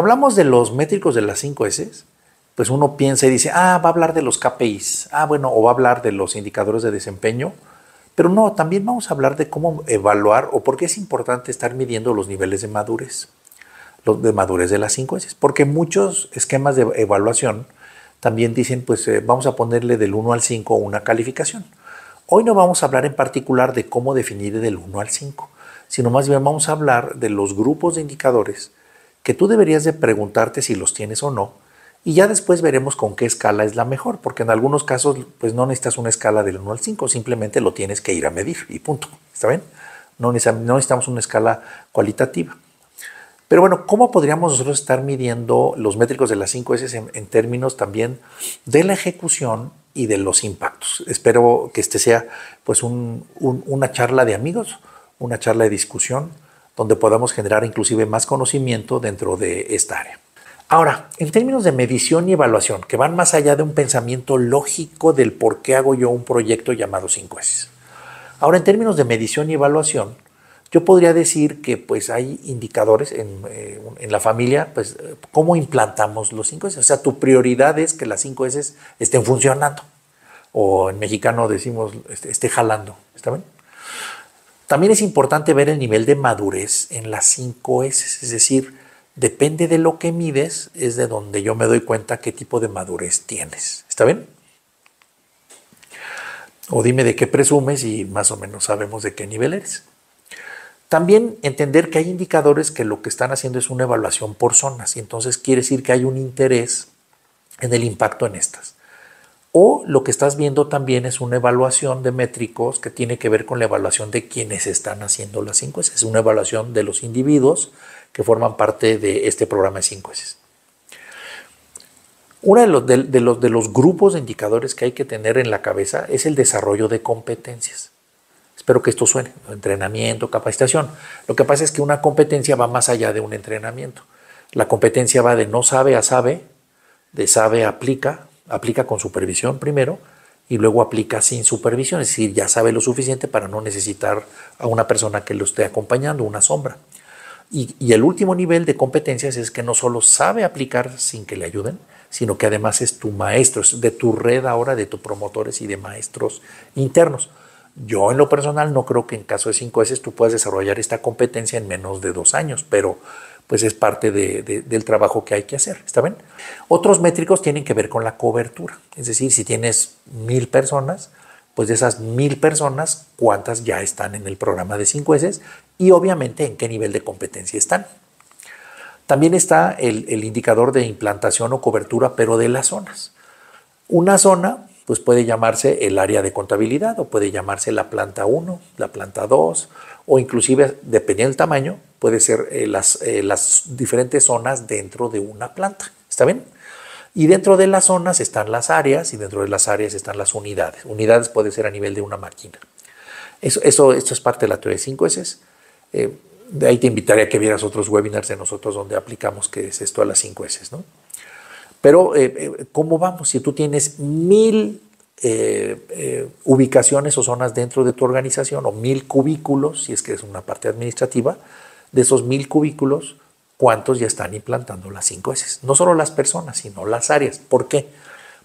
hablamos de los métricos de las 5 S, pues uno piensa y dice, ah, va a hablar de los KPIs, ah, bueno, o va a hablar de los indicadores de desempeño, pero no, también vamos a hablar de cómo evaluar o por qué es importante estar midiendo los niveles de madurez, los de madurez de las 5 S, porque muchos esquemas de evaluación también dicen, pues eh, vamos a ponerle del 1 al 5 una calificación. Hoy no vamos a hablar en particular de cómo definir del 1 al 5, sino más bien vamos a hablar de los grupos de indicadores que tú deberías de preguntarte si los tienes o no, y ya después veremos con qué escala es la mejor, porque en algunos casos pues no necesitas una escala del 1 al 5, simplemente lo tienes que ir a medir y punto. ¿Está bien? No necesitamos una escala cualitativa. Pero bueno, ¿cómo podríamos nosotros estar midiendo los métricos de las 5 S en, términos también de la ejecución y de los impactos? Espero que este sea pues una charla de amigos, una charla de discusión donde podamos generar inclusive más conocimiento dentro de esta área. Ahora, en términos de medición y evaluación, que van más allá de un pensamiento lógico del por qué hago yo un proyecto llamado 5S. Ahora, en términos de medición y evaluación, yo podría decir que pues hay indicadores en, eh, la familia, pues cómo implantamos los 5S. O sea, tu prioridad es que las 5S estén funcionando. O en mexicano decimos, este, esté jalando. ¿Está bien? También es importante ver el nivel de madurez en las 5 S, es decir, depende de lo que mides, es de donde yo me doy cuenta qué tipo de madurez tienes. ¿Está bien? O dime de qué presumes y más o menos sabemos de qué nivel eres. También entender que hay indicadores que lo que están haciendo es una evaluación por zonas y entonces quiere decir que hay un interés en el impacto en estas. O lo que estás viendo también es una evaluación de métricos que tiene que ver con la evaluación de quienes están haciendo las 5 Es una evaluación de los individuos que forman parte de este programa de 5 S. Uno de los, los, de los grupos de indicadores que hay que tener en la cabeza es el desarrollo de competencias. Espero que esto suene, entrenamiento, capacitación. Lo que pasa es que una competencia va más allá de un entrenamiento. La competencia va de no sabe a sabe, de sabe a aplica, aplica con supervisión primero y luego aplica sin supervisión, es decir, ya sabe lo suficiente para no necesitar a una persona que lo esté acompañando, una sombra. Y, el último nivel de competencias es que no solo sabe aplicar sin que le ayuden, sino que además es tu maestro, es de tu red ahora, de tus promotores y de maestros internos. Yo en lo personal no creo que en caso de cinco s tú puedas desarrollar esta competencia en menos de dos años, pero pues es parte del trabajo que hay que hacer, ¿está bien? Otros métricos tienen que ver con la cobertura, es decir, si tienes mil personas, pues de esas mil personas, cuántas ya están en el programa de cinco S y obviamente en qué nivel de competencia están. También está el, el indicador de implantación o cobertura, pero de las zonas. Una zona pues puede llamarse el área de contabilidad o puede llamarse la planta 1, la planta 2 o inclusive, dependiendo del tamaño, puede ser eh, eh, las, diferentes zonas dentro de una planta. ¿Está bien? Y dentro de las zonas están las áreas y dentro de las áreas están las unidades. Unidades puede ser a nivel de una máquina. Eso, esto es parte de la teoría de 5 S. Eh, de ahí te invitaría a que vieras otros webinars de nosotros donde aplicamos que es esto a las 5 S. ¿no? Pero, eh, eh, ¿cómo vamos? Si tú tienes mil eh, ubicaciones o zonas dentro de tu organización o mil cubículos, si es que es una parte administrativa, de esos mil cubículos, ¿cuántos ya están implantando las cinco S? No solo las personas, sino las áreas. ¿Por qué?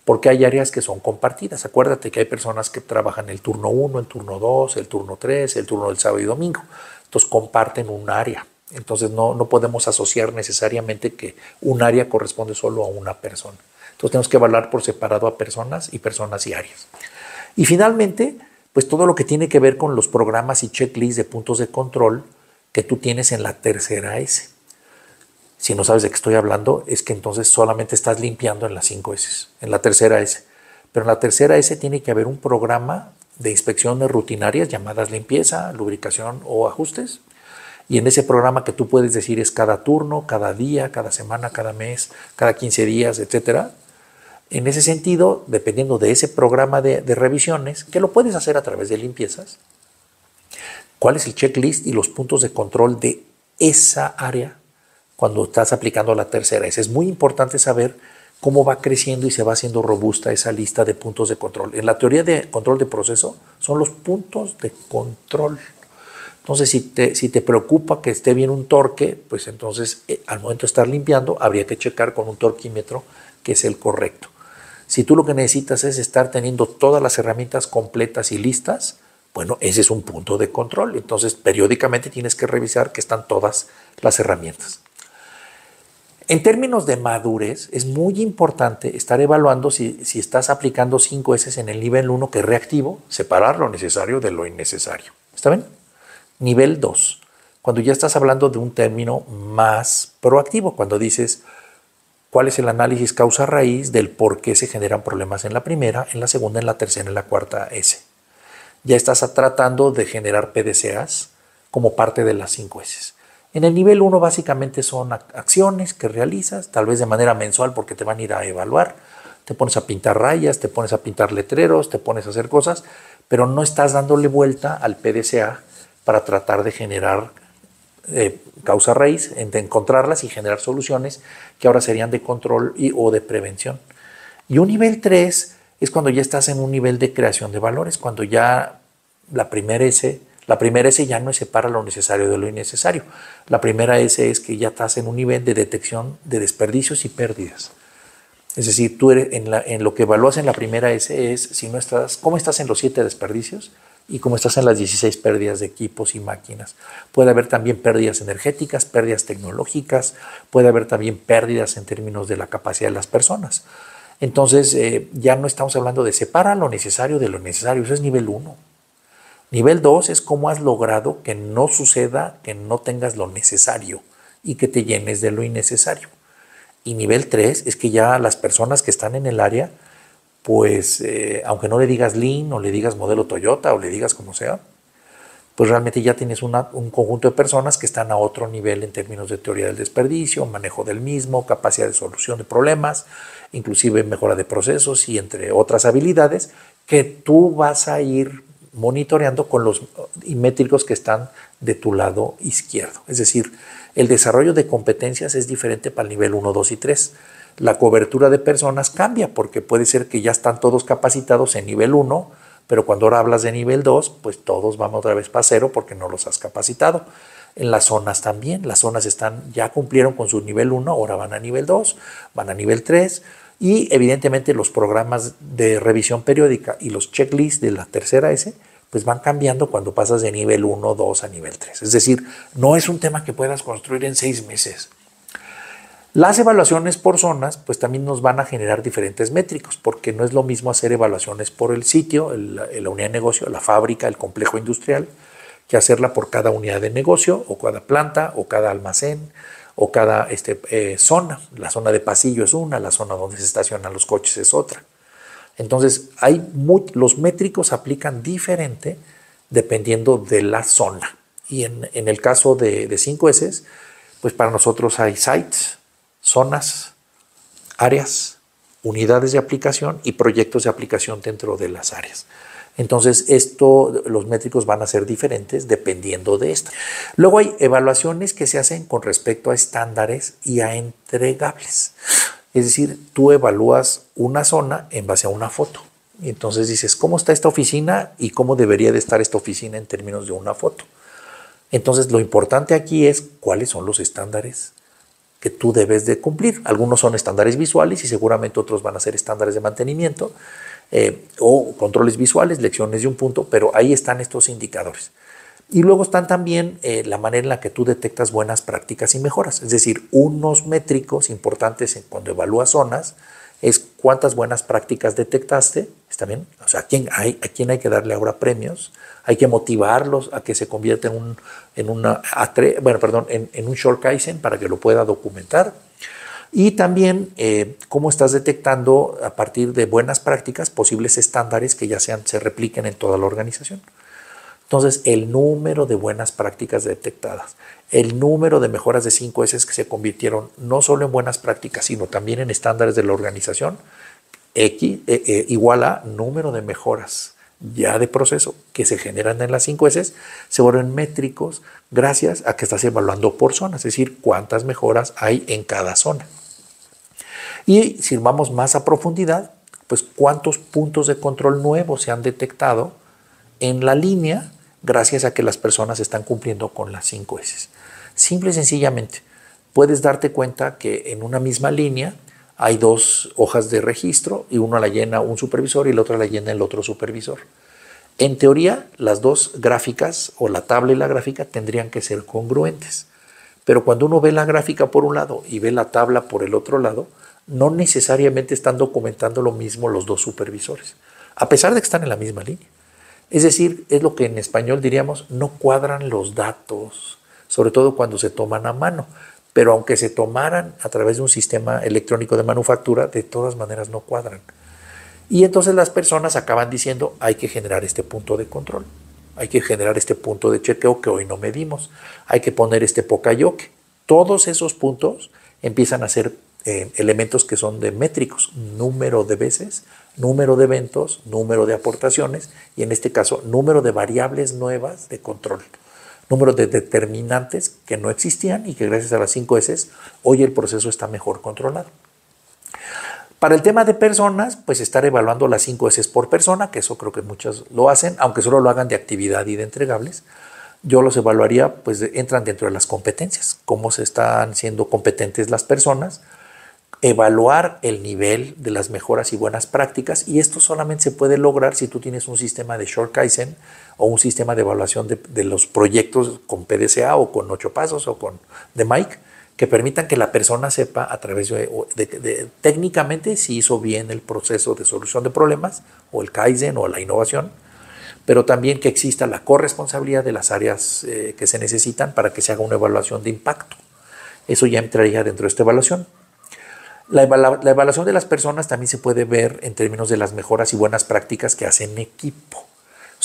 Porque hay áreas que son compartidas. Acuérdate que hay personas que trabajan el turno 1, el turno 2, el turno 3, el turno del sábado y domingo. Entonces comparten un área. Entonces no, no podemos asociar necesariamente que un área corresponde solo a una persona. Entonces tenemos que evaluar por separado a personas y personas y áreas. Y finalmente, pues todo lo que tiene que ver con los programas y checklists de puntos de control que tú tienes en la tercera S. Si no sabes de qué estoy hablando, es que entonces solamente estás limpiando en las cinco S, en la tercera S. Pero en la tercera S tiene que haber un programa de inspecciones rutinarias llamadas limpieza, lubricación o ajustes y en ese programa que tú puedes decir es cada turno, cada día, cada semana, cada mes, cada 15 días, etcétera. En ese sentido, dependiendo de ese programa de, de revisiones, que lo puedes hacer a través de limpiezas, cuál es el checklist y los puntos de control de esa área cuando estás aplicando la tercera. Es muy importante saber cómo va creciendo y se va haciendo robusta esa lista de puntos de control. En la teoría de control de proceso son los puntos de control. Entonces, si te, si te preocupa que esté bien un torque, pues entonces eh, al momento de estar limpiando habría que checar con un torquímetro que es el correcto. Si tú lo que necesitas es estar teniendo todas las herramientas completas y listas, bueno, ese es un punto de control. Entonces, periódicamente tienes que revisar que están todas las herramientas. En términos de madurez, es muy importante estar evaluando si, si estás aplicando 5S en el nivel 1, que es reactivo, separar lo necesario de lo innecesario. ¿Está bien? Nivel 2, cuando ya estás hablando de un término más proactivo, cuando dices cuál es el análisis causa-raíz del por qué se generan problemas en la primera, en la segunda, en la tercera, en la cuarta S. Ya estás tratando de generar PDCAs como parte de las 5 S. En el nivel 1 básicamente son acciones que realizas, tal vez de manera mensual porque te van a ir a evaluar. Te pones a pintar rayas, te pones a pintar letreros, te pones a hacer cosas, pero no estás dándole vuelta al PDCA para tratar de generar eh, causa raíz, de encontrarlas y generar soluciones que ahora serían de control y, o de prevención. Y un nivel 3 es cuando ya estás en un nivel de creación de valores, cuando ya la primera S, la primera S ya no separa lo necesario de lo innecesario. La primera S es que ya estás en un nivel de detección de desperdicios y pérdidas. Es decir, tú eres en, la, en lo que evalúas en la primera S es si no estás, cómo estás en los siete desperdicios, y como estás en las 16 pérdidas de equipos y máquinas. Puede haber también pérdidas energéticas, pérdidas tecnológicas, puede haber también pérdidas en términos de la capacidad de las personas. Entonces, eh, ya no estamos hablando de separar lo necesario de lo necesario, eso es nivel 1. Nivel 2 es cómo has logrado que no suceda, que no tengas lo necesario y que te llenes de lo innecesario. Y nivel 3 es que ya las personas que están en el área pues eh, aunque no le digas Lean o le digas modelo Toyota o le digas como sea, pues realmente ya tienes un conjunto de personas que están a otro nivel en términos de teoría del desperdicio, manejo del mismo, capacidad de solución de problemas, inclusive mejora de procesos y entre otras habilidades que tú vas a ir monitoreando con los métricos que están de tu lado izquierdo. Es decir, el desarrollo de competencias es diferente para el nivel 1, 2 y 3 la cobertura de personas cambia, porque puede ser que ya están todos capacitados en nivel 1, pero cuando ahora hablas de nivel 2, pues todos van otra vez para cero porque no los has capacitado. En las zonas también, las zonas están ya cumplieron con su nivel 1, ahora van a nivel 2, van a nivel 3 y evidentemente los programas de revisión periódica y los checklists de la tercera S pues van cambiando cuando pasas de nivel 1, 2 a nivel 3. Es decir, no es un tema que puedas construir en seis meses. Las evaluaciones por zonas, pues también nos van a generar diferentes métricos, porque no es lo mismo hacer evaluaciones por el sitio, la unidad de negocio, la fábrica, el complejo industrial, que hacerla por cada unidad de negocio, o cada planta, o cada almacén, o cada este, eh, zona. La zona de pasillo es una, la zona donde se estacionan los coches es otra. Entonces, hay los métricos aplican diferente dependiendo de la zona. Y en, el caso de, de 5S, pues para nosotros hay sites, zonas, áreas, unidades de aplicación y proyectos de aplicación dentro de las áreas. Entonces, esto, los métricos van a ser diferentes dependiendo de esto. Luego hay evaluaciones que se hacen con respecto a estándares y a entregables. Es decir, tú evalúas una zona en base a una foto. Y entonces dices, ¿cómo está esta oficina y cómo debería de estar esta oficina en términos de una foto? Entonces, lo importante aquí es cuáles son los estándares tú debes de cumplir. Algunos son estándares visuales y seguramente otros van a ser estándares de mantenimiento eh, o controles visuales, lecciones de un punto, pero ahí están estos indicadores. Y luego están también eh, la manera en la que tú detectas buenas prácticas y mejoras. Es decir, unos métricos importantes cuando evalúas zonas es cuántas buenas prácticas detectaste, también O sea, ¿a quién hay, a quién hay que darle ahora premios? Hay que motivarlos a que se convierta en, un, en, una, bueno, perdón, en, un short Kaizen para que lo pueda documentar. Y también eh, cómo estás detectando a partir de buenas prácticas posibles estándares que ya sean, se repliquen en toda la organización. Entonces, el número de buenas prácticas detectadas, el número de mejoras de 5S que se convirtieron no solo en buenas prácticas, sino también en estándares de la organización, X eh, eh, igual a número de mejoras ya de proceso que se generan en las 5 S, se vuelven métricos gracias a que estás evaluando por zonas, es decir, cuántas mejoras hay en cada zona. Y si vamos más a profundidad, pues cuántos puntos de control nuevos se han detectado en la línea gracias a que las personas están cumpliendo con las 5 S. Simple y sencillamente, puedes darte cuenta que en una misma línea hay dos hojas de registro y una la llena un supervisor y la otra la llena el otro supervisor. En teoría, las dos gráficas, o la tabla y la gráfica, tendrían que ser congruentes. Pero cuando uno ve la gráfica por un lado y ve la tabla por el otro lado, no necesariamente están documentando lo mismo los dos supervisores, a pesar de que están en la misma línea. Es decir, es lo que en español diríamos, no cuadran los datos, sobre todo cuando se toman a mano pero aunque se tomaran a través de un sistema electrónico de manufactura, de todas maneras no cuadran. Y entonces las personas acaban diciendo, hay que generar este punto de control, hay que generar este punto de chequeo que hoy no medimos, hay que poner este yoke. Todos esos puntos empiezan a ser eh, elementos que son de métricos, número de veces, número de eventos, número de aportaciones y en este caso número de variables nuevas de control. Número de determinantes que no existían y que gracias a las 5 S hoy el proceso está mejor controlado. Para el tema de personas, pues estar evaluando las 5 S por persona, que eso creo que muchas lo hacen, aunque solo lo hagan de actividad y de entregables. Yo los evaluaría, pues entran dentro de las competencias, cómo se están siendo competentes las personas, evaluar el nivel de las mejoras y buenas prácticas, y esto solamente se puede lograr si tú tienes un sistema de short Kaizen o un sistema de evaluación de, los proyectos con PDCA o con ocho pasos o con de Mike que permitan que la persona sepa a través de, técnicamente si hizo bien el proceso de solución de problemas o el Kaizen o la innovación, pero también que exista la corresponsabilidad de las áreas eh, que se necesitan para que se haga una evaluación de impacto. Eso ya entraría dentro de esta evaluación. la evaluación de las personas también se puede ver en términos de las mejoras y buenas prácticas que hacen equipo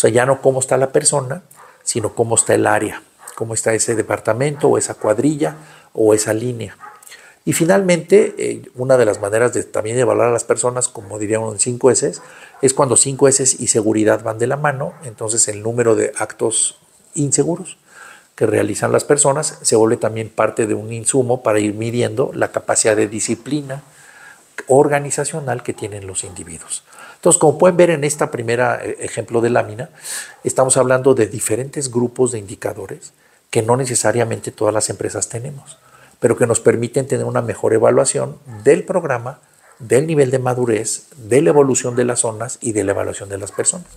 sea, ya no cómo está la persona, sino cómo está el área, cómo está ese departamento o esa cuadrilla o esa línea. Y finalmente, eh, una de las maneras de también evaluar a las personas, como diríamos en 5 S, es cuando cinco S y seguridad van de la mano, entonces el número de actos inseguros que realizan las personas se vuelve también parte de un insumo para ir midiendo la capacidad de disciplina organizacional que tienen los individuos. Entonces, como pueden ver en este primer eh, ejemplo de lámina, estamos hablando de diferentes grupos de indicadores que no necesariamente todas las empresas tenemos, pero que nos permiten tener una mejor evaluación del programa, del nivel de madurez, de la evolución de las zonas y de la evaluación de las personas.